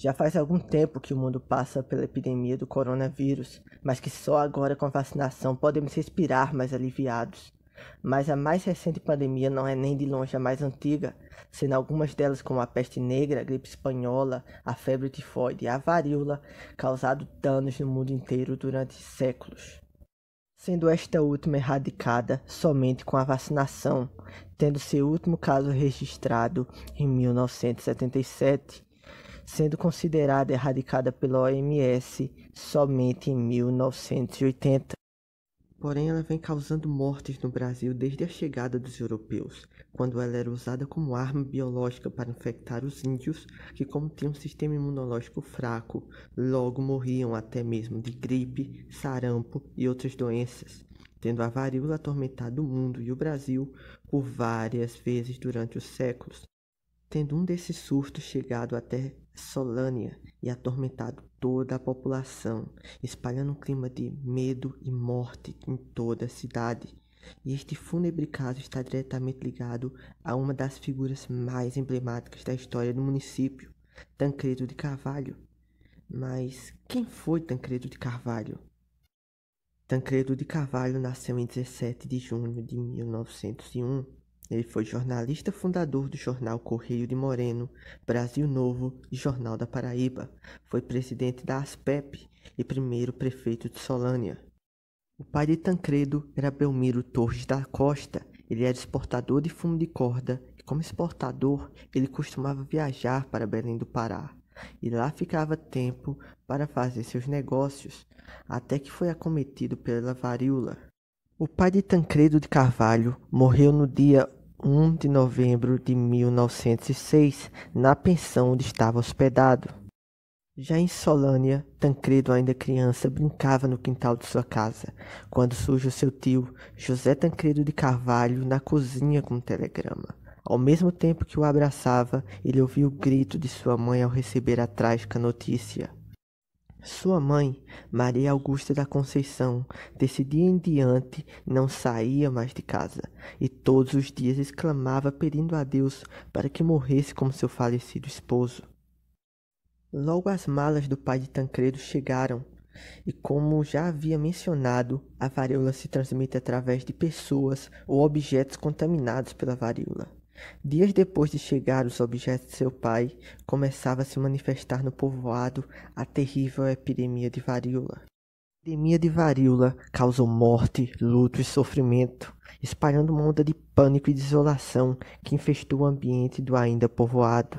Já faz algum tempo que o mundo passa pela epidemia do coronavírus, mas que só agora com a vacinação podemos respirar mais aliviados. Mas a mais recente pandemia não é nem de longe a mais antiga, sendo algumas delas como a peste negra, a gripe espanhola, a febre tifoide e a varíola causado danos no mundo inteiro durante séculos. Sendo esta última erradicada somente com a vacinação, tendo seu último caso registrado em 1977 sendo considerada erradicada pela OMS somente em 1980. Porém, ela vem causando mortes no Brasil desde a chegada dos europeus, quando ela era usada como arma biológica para infectar os índios, que, como tinham um sistema imunológico fraco, logo morriam até mesmo de gripe, sarampo e outras doenças, tendo a varíola atormentado o mundo e o Brasil por várias vezes durante os séculos. Tendo um desses surtos chegado até Solânia e atormentado toda a população, espalhando um clima de medo e morte em toda a cidade. E este fúnebre caso está diretamente ligado a uma das figuras mais emblemáticas da história do município, Tancredo de Carvalho. Mas quem foi Tancredo de Carvalho? Tancredo de Carvalho nasceu em 17 de junho de 1901 ele foi jornalista fundador do jornal Correio de Moreno, Brasil Novo e Jornal da Paraíba. Foi presidente da ASPEP e primeiro prefeito de Solânia. O pai de Tancredo era Belmiro Torres da Costa. Ele era exportador de fumo de corda e, como exportador, ele costumava viajar para Belém do Pará. E lá ficava tempo para fazer seus negócios, até que foi acometido pela varíola. O pai de Tancredo de Carvalho morreu no dia 1 de novembro de 1906, na pensão onde estava hospedado. Já em Solânia, Tancredo, ainda criança, brincava no quintal de sua casa, quando surge o seu tio, José Tancredo de Carvalho, na cozinha com um telegrama. Ao mesmo tempo que o abraçava, ele ouviu o grito de sua mãe ao receber a trágica notícia. Sua mãe, Maria Augusta da Conceição, desse dia em diante não saía mais de casa e todos os dias exclamava pedindo a Deus para que morresse como seu falecido esposo. Logo as malas do pai de Tancredo chegaram e, como já havia mencionado, a varíola se transmite através de pessoas ou objetos contaminados pela varíola. Dias depois de chegar os objetos de seu pai, começava a se manifestar no povoado a terrível epidemia de varíola. A epidemia de varíola causou morte, luto e sofrimento, espalhando uma onda de pânico e desolação que infestou o ambiente do ainda povoado.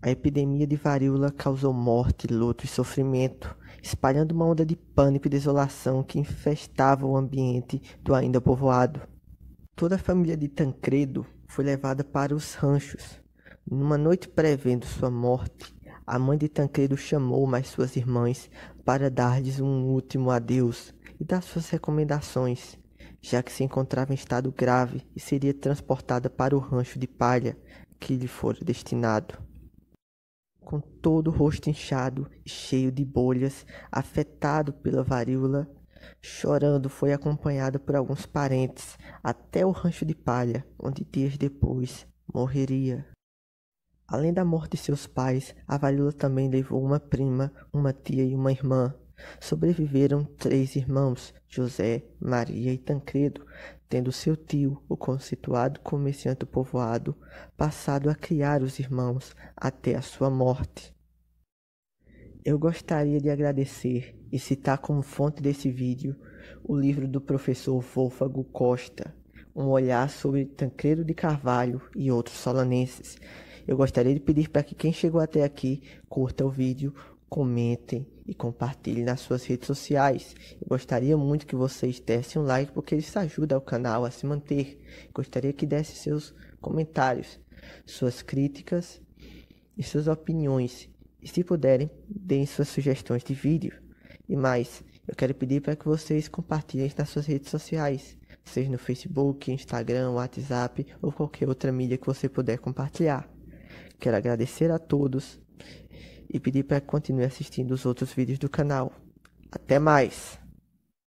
A epidemia de varíola causou morte, luto e sofrimento, espalhando uma onda de pânico e desolação que infestava o ambiente do ainda povoado. Toda a família de Tancredo foi levada para os ranchos. Numa noite prevendo sua morte, a mãe de Tancredo chamou mais suas irmãs para dar-lhes um último adeus e dar suas recomendações, já que se encontrava em estado grave e seria transportada para o rancho de palha que lhe fora destinado. Com todo o rosto inchado e cheio de bolhas, afetado pela varíola, Chorando, foi acompanhada por alguns parentes até o rancho de palha, onde dias depois morreria. Além da morte de seus pais, a varíola também levou uma prima, uma tia e uma irmã. Sobreviveram três irmãos, José, Maria e Tancredo, tendo seu tio, o conceituado comerciante povoado, passado a criar os irmãos até a sua morte. Eu gostaria de agradecer e citar como fonte desse vídeo o livro do professor Volfago Costa, Um Olhar sobre Tancredo de Carvalho e outros solanenses. Eu gostaria de pedir para que quem chegou até aqui curta o vídeo, comentem e compartilhem nas suas redes sociais. Eu gostaria muito que vocês dessem um like porque isso ajuda o canal a se manter. Gostaria que dessem seus comentários, suas críticas e suas opiniões e se puderem, deem suas sugestões de vídeo. E mais, eu quero pedir para que vocês compartilhem nas suas redes sociais, seja no Facebook, Instagram, WhatsApp ou qualquer outra mídia que você puder compartilhar. Quero agradecer a todos e pedir para que continue assistindo os outros vídeos do canal. Até mais!